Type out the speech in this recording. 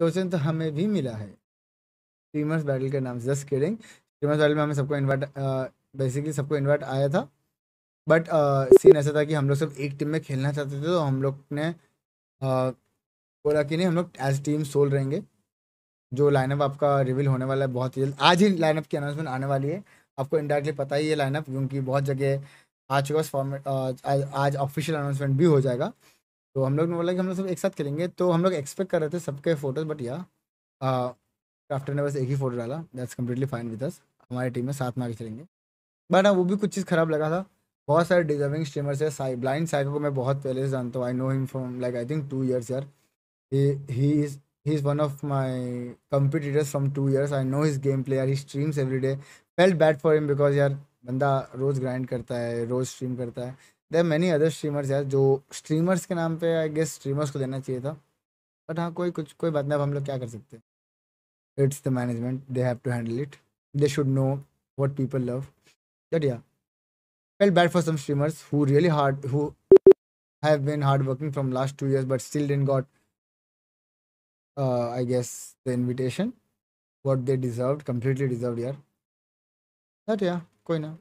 question तो, तो हमें भी मिला है स्ट्रीमर्स बैटल के नाम से जस्ट किडिंग स्ट्रीमर्स बैटल में हमें सबको इन्वाइट बेसिकली सबको इन्वाइट आया था बट सीन ऐसा था कि हम लोग सब एक टीम में खेलना चाहते थे तो हम लोग ने बोला कि नहीं हम लोग एज टीम सोल रहेंगे जो लाइनअप आपका रिवील होने वाला है बहुत जल्द आज ही लाइनअप की अनाउंसमेंट आने वाली है आपको इंडायरेक्टली पता ही है लाइनअप क्योंकि बहुत जगह आ चुका फॉर्मेट आज ऑफिशियल अनाउंसमेंट भी हो जाएगा तो हम लोग ने बोला कि हम लोग सब एक साथ खेलेंगे तो हम लोग एक्सपेक्ट कर रहे थे सबके फोटोज बट या क्राफ्टर ने बस एक ही फोटो डाला that's completely fine with us हमारी टीम में साथ में आगे चलेंगे बट हाँ वो भी कुछ चीज़ खराब लगा था बहुत सारे डिजर्विंग स्ट्रीमर्स है साई ब्लाइंड साइको को मैं बहुत पहले से जानता हूँ I know him from like I think two years यार he is he is one of my competitors from two years I know his game player he streams every day Felt bad for him because यार बंदा रोज grind करता है रोज stream करता है there many other streamers यार जो streamers के नाम पे आई गेस स्ट्रीमर्स को देना चाहिए था बट हाँ कोई कुछ कोई बात नहीं अब हम लोग क्या कर सकते हैं it's the management they have to handle it they should know what people love that या well bad for some streamers who really hard who have been hard working from last two years but still didn't got I guess the invitation what they deserve completely deserve यार that या कोई ना